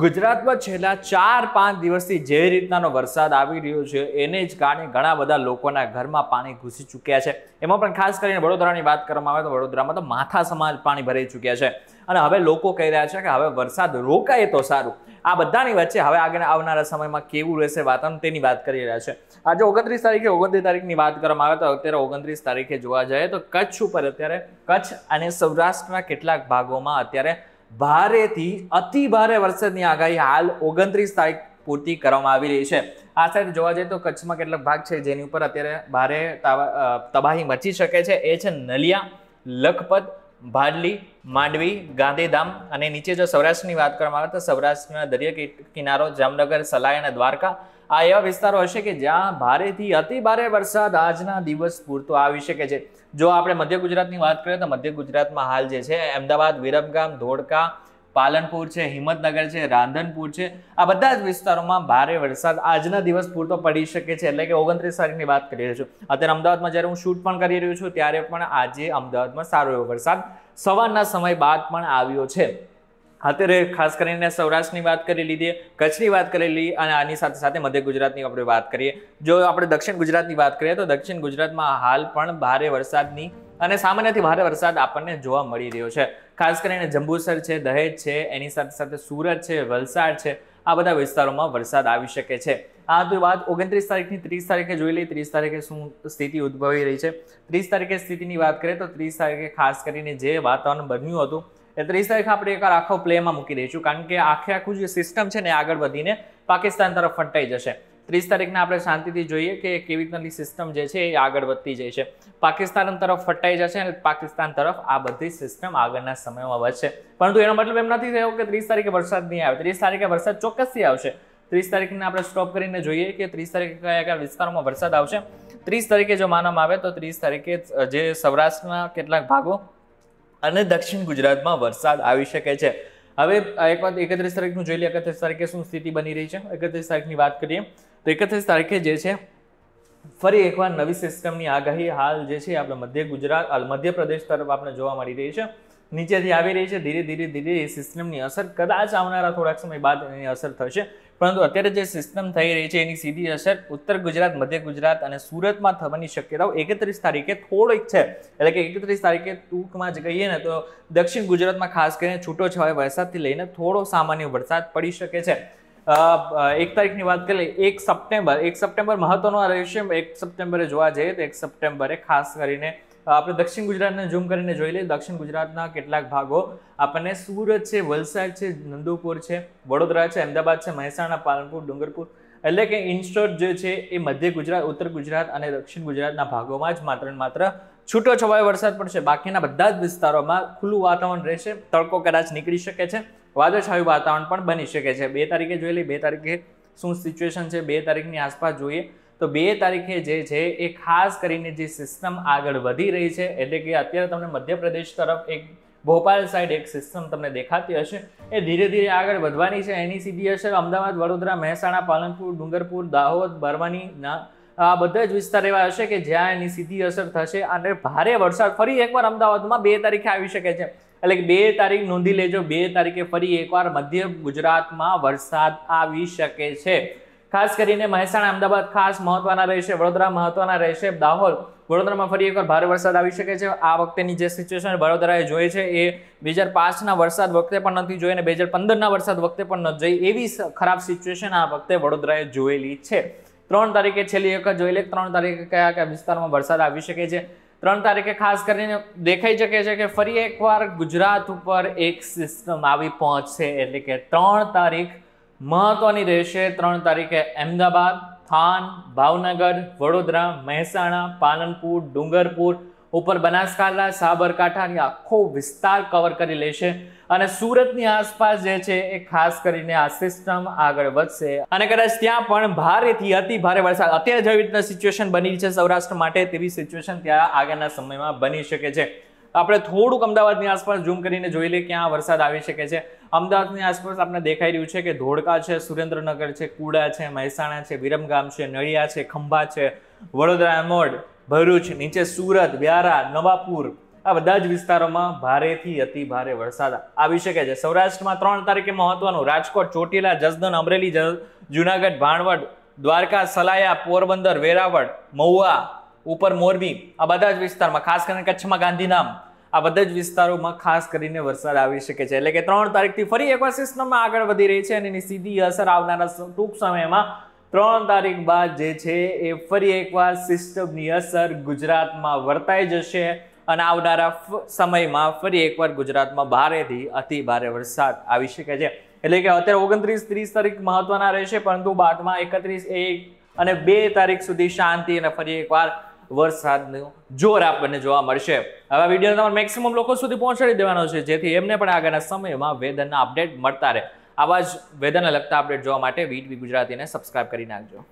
ગુજરાતમાં છેલ્લા ચાર પાંચ દિવસથી જે રીતનાનો વરસાદ આવી રહ્યો છે એને જ કારણે ઘણા બધા લોકોના ઘરમાં પાણી ઘૂસી ચૂક્યા છે એમાં પણ ખાસ કરીને વડોદરાની વાત કરવામાં આવે તો વડોદરામાં તો માથા સમાજ પાણી ભરાઈ ચૂક્યા છે અને હવે લોકો કહી રહ્યા છે કે હવે વરસાદ રોકાય તો સારું આ બધાની વચ્ચે હવે આગળ આવનારા સમયમાં કેવું રહેશે વાતાવરણ તેની વાત કરી રહ્યા છે આજે ઓગણત્રીસ તારીખે ઓગણત્રીસ તારીખની વાત કરવામાં આવે તો અત્યારે ઓગણત્રીસ તારીખે જોવા જઈએ તો કચ્છ ઉપર અત્યારે કચ્છ અને સૌરાષ્ટ્રના કેટલાક ભાગોમાં અત્યારે ભારેથી અતિ ભારે વરસાદની આગાહી હાલ ઓગણત્રીસ તારીખ પૂરતી કરવામાં આવી રહી છે આ સાથે જોવા જઈએ તો કચ્છમાં કેટલાક ભાગ છે જેની ઉપર અત્યારે ભારે તબાહી મચી શકે છે એ છે નલિયા લખપત ભાડલી માંડવી ગાંધીધામ અને નીચે જો સૌરાષ્ટ્રની વાત કરવામાં આવે તો સૌરાષ્ટ્રના દરિયા કિનારો જામનગર સલાય અને દ્વારકા આ એવા વિસ્તારો હશે કે જ્યાં ભારેથી અતિ ભારે વરસાદ આજના દિવસ પૂરતો આવી શકે છે જો આપણે મધ્ય ગુજરાતની વાત કરીએ તો મધ્ય ગુજરાતમાં હાલ જે છે અમદાવાદ વિરમગામ ધોળકા પાલનપુર છે હિંમતનગર છે રાંધનપુર છે આ બધા જ વિસ્તારોમાં ભારે વરસાદ આજના દિવસ પૂરતો પડી શકે છે એટલે કે ઓગણત્રીસ તારીખની વાત કરી રહ્યો છું અત્યારે અમદાવાદમાં જ્યારે હું શૂટ પણ કરી રહ્યો છું ત્યારે પણ આજે અમદાવાદમાં સારો એવો વરસાદ સવારના સમય બાદ પણ આવ્યો છે અત્યારે ખાસ કરીને સૌરાષ્ટ્રની વાત કરી લીધી કચ્છની વાત કરેલી અને આની સાથે સાથે મધ્ય ગુજરાતની આપણે વાત કરીએ જો આપણે દક્ષિણ ગુજરાતની વાત કરીએ તો દક્ષિણ ગુજરાતમાં હાલ પણ ભારે વરસાદની અને સામાન્યથી ભારે વરસાદ આપણને જોવા મળી રહ્યો છે ખાસ કરીને જંબુસર છે દહેજ છે એની સાથે સાથે સુરત છે વલસાડ છે આ બધા વિસ્તારોમાં વરસાદ આવી શકે છે આ તો વાત ઓગણત્રીસ તારીખની ત્રીસ તારીખે જોઈ લઈએ ત્રીસ તારીખે શું સ્થિતિ ઉદ્ભવી રહી છે ત્રીસ તારીખે સ્થિતિની વાત કરીએ તો ત્રીસ તારીખે ખાસ કરીને જે વાતાવરણ બન્યું હતું એ ત્રીસ તારીખ આપણે એકવાર આખો પ્લેમાં મૂકી દઈશું કારણ કે આખે આખું જે સિસ્ટમ છે ને આગળ વધીને પાકિસ્તાન તરફ ફંટાઈ જશે ત્રીસ તારીખને આપણે શાંતિથી જોઈએ કે કેવી રીતની સિસ્ટમ જે છે એ આગળ વધતી જાય છે પાકિસ્તાન તરફ ફટાઈ જશે અને પાકિસ્તાન તરફ આ બધી સિસ્ટમ આગળના સમયમાં વધશે પરંતુ એનો મતલબ એમ નથી થયો કે ત્રીસ તારીખે વરસાદ નહીં આવે ત્રીસ તારીખે વરસાદ ચોક્કસથી આવશે ત્રીસ તારીખને આપણે સ્ટોપ કરીને જોઈએ કે ત્રીસ તારીખે કયા કયા વિસ્તારોમાં વરસાદ આવશે ત્રીસ તારીખે જો માનવામાં આવે તો ત્રીસ તારીખે જે સૌરાષ્ટ્રના કેટલાક ભાગો અને દક્ષિણ ગુજરાતમાં વરસાદ આવી શકે છે હવે એક વાત એકત્રીસ તારીખનું જોઈ લઈએ એકત્રીસ તારીખે શું સ્થિતિ બની રહી છે એકત્રીસ તારીખની વાત કરીએ તો એકત્રીસ તારીખે જે છે ફરી એકવાર નવી સિસ્ટમની આગાહી હાલ જે છે આપણે મધ્ય ગુજરાત મધ્યપ્રદેશ તરફ આપણે જોવા મળી રહી છે નીચેથી આવી રહી છે ધીરે ધીરે ધીરે એ સિસ્ટમની અસર કદાચ આવનારા થોડાક સમય બાદ એની અસર થશે પરંતુ અત્યારે જે સિસ્ટમ થઈ રહી છે એની સીધી અસર ઉત્તર ગુજરાત મધ્ય ગુજરાત અને સુરતમાં થવાની શક્યતાઓ એકત્રીસ તારીખે થોડીક છે એટલે કે એકત્રીસ તારીખે ટૂંકમાં જ કહીએ ને તો દક્ષિણ ગુજરાતમાં ખાસ કરીને છૂટો છૂટોછવાય વરસાદથી લઈને થોડો સામાન્ય વરસાદ પડી શકે છે એક તારીખની વાત કરીએ એક સપ્ટેમ્બર એક સપ્ટેમ્બર મહત્વનો રહેશે એક સપ્ટેમ્બરે જોવા જઈએ તો એક સપ્ટેમ્બરે ખાસ કરીને આપણે દક્ષિણ ગુજરાતને ઝૂમ કરીને જોઈ લઈએ દક્ષિણ ગુજરાતના કેટલાક ભાગો આપણને સુરત છે વલસાડ છે નંદુપુર છે વડોદરા છે અમદાવાદ છે મહેસાણા પાલનપુર ડુંગરપુર એટલે કે ઇન્સ્ટોર જે છે એ મધ્ય ગુજરાત ઉત્તર ગુજરાત અને દક્ષિણ ગુજરાતના ભાગોમાં જ માત્ર ને માત્ર છૂટો છવાયો વરસાદ પડશે બાકીના બધા જ વિસ્તારોમાં ખુલ્લું વાતાવરણ રહેશે તડકો કદાચ નીકળી શકે છે વાદળછાયું વાતાવરણ પણ બની શકે છે બે તારીખે જોઈ લઈએ બે તારીખે શું સિચ્યુએશન છે બે તારીખની આસપાસ જોઈએ તો બે તારીખે જે છે એ ખાસ કરીને જે સિસ્ટમ આગળ વધી રહી છે એટલે કે અત્યારે તમને મધ્યપ્રદેશ તરફ એક ભોપાલ સાઈડ એક સિસ્ટમ તમને દેખાતી હશે એ ધીરે ધીરે આગળ વધવાની છે એની સીધી અસર અમદાવાદ વડોદરા મહેસાણા પાલનપુર ડુંગરપુર દાહોદ ના આ બધા જ વિસ્તાર એવા હશે કે જ્યાં એની સીધી અસર થશે અને ભારે વરસાદ ફરી એકવાર અમદાવાદમાં બે તારીખે આવી શકે છે એટલે કે બે તારીખ નોંધી લેજો બે તારીખે ફરી એકવાર મધ્ય ગુજરાતમાં વરસાદ આવી શકે છે ખાસ કરીને મહેસાણા અમદાવાદ ખાસ મહત્વના રહેશે વડોદરા મહત્વના રહેશે દાહોદ વડોદરામાં ફરી એકવાર ભારે વરસાદ આવી શકે છે આ વખતેની જે સિચ્યુએશન વડોદરાએ જોઈ છે એ બે હજાર પાંચના વરસાદ વખતે પણ નથી જોઈ અને બે હજાર પંદરના વરસાદ વખતે પણ નથી જોઈ એવી ખરાબ સિચ્યુએશન આ વખતે વડોદરાએ જોયેલી છે ત્રણ તારીખે છેલ્લી એક જોઈ લે ત્રણ તારીખે કયા કયા વિસ્તારમાં વરસાદ આવી શકે છે ત્રણ તારીખે ખાસ કરીને દેખાઈ શકે છે કે ફરી એકવાર ગુજરાત ઉપર એક સિસ્ટમ આવી પહોંચશે એટલે કે ત્રણ તારીખ મહત્વની રહેશે ત્રણ તારીખે અમદાવાદ થાન ભાવનગર વડોદરા મહેસાણા પાલનપુર ડુંગરપુર ઉપર બનાસકાંઠા સાબરકાંઠાની આખો વિસ્તાર કવર કરી લેશે અને સુરતની આસપાસ જે છે એ ખાસ કરીને આ સિસ્ટમ આગળ વધશે અને કદાચ ત્યાં પણ ભારેથી અતિ ભારે વરસાદ અત્યારે જેવી રીતના સિચ્યુએશન બની છે સૌરાષ્ટ્ર માટે તેવી સિચ્યુએશન ત્યાં આગળના સમયમાં બની શકે છે આપણે થોડુંક અમદાવાદની આસપાસ ઝૂમ કરીને જોઈ લઈએ કે આ વરસાદ આવી શકે છે અમદાવાદની આસપાસ આપણે દેખાઈ રહ્યું છે કે ધોળકા છે સુરેન્દ્રનગર છે કુડા છે મહેસાણા છે વિરમગામ છે નળિયા છે ખંભા છે વડોદરા મોડ ભરૂચ નીચે સુરત વ્યારા નવાપુર આ બધા જ વિસ્તારોમાં ભારેથી અતિ ભારે વરસાદ આવી શકે છે સૌરાષ્ટ્રમાં ત્રણ તારીખે મહત્વનું રાજકોટ ચોટીલા જસદણ અમરેલી જુનાગઢ ભાણવડ દ્વારકા સલાયા પોરબંદર વેરાવળ મહુવા ઉપર મોરબી આ બધા જ વિસ્તારમાં ખાસ કરીને કચ્છમાં ગાંધીધામ આ બધા જ વિસ્તારોમાં ખાસ કરીને વરસાદ આવી શકે છે એટલે કે ત્રણ તારીખથી ફરી એકવાર સિસ્ટમમાં આગળ વધી રહી છે અને એની સીધી અસર આવનારા ટૂંક સમયમાં ત્રણ તારીખ બાદ જે છે એ ફરી એકવાર સિસ્ટમની અસર ગુજરાતમાં વર્તાઈ જશે અને આવનારા સમયમાં ફરી એકવાર ગુજરાતમાં ભારેથી અતિ ભારે વરસાદ આવી શકે છે એટલે કે અત્યારે ઓગણત્રીસ ત્રીસ તારીખ મહત્વના રહેશે પરંતુ બાદમાં એકત્રીસ એક અને બે તારીખ સુધી શાંતિ અને ફરી એકવાર વરસાદનું જોર આપણને જોવા મળશે હવે વિડીયો તમારે મેક્સિમમ લોકો સુધી પહોંચાડી દેવાનો છે જેથી એમને પણ આગળના સમયમાં વેધરના અપડેટ મળતા રહે આવા જ વેધરને લગતા અપડેટ જોવા માટે વીટ ગુજરાતીને સબસ્ક્રાઇબ કરી નાખજો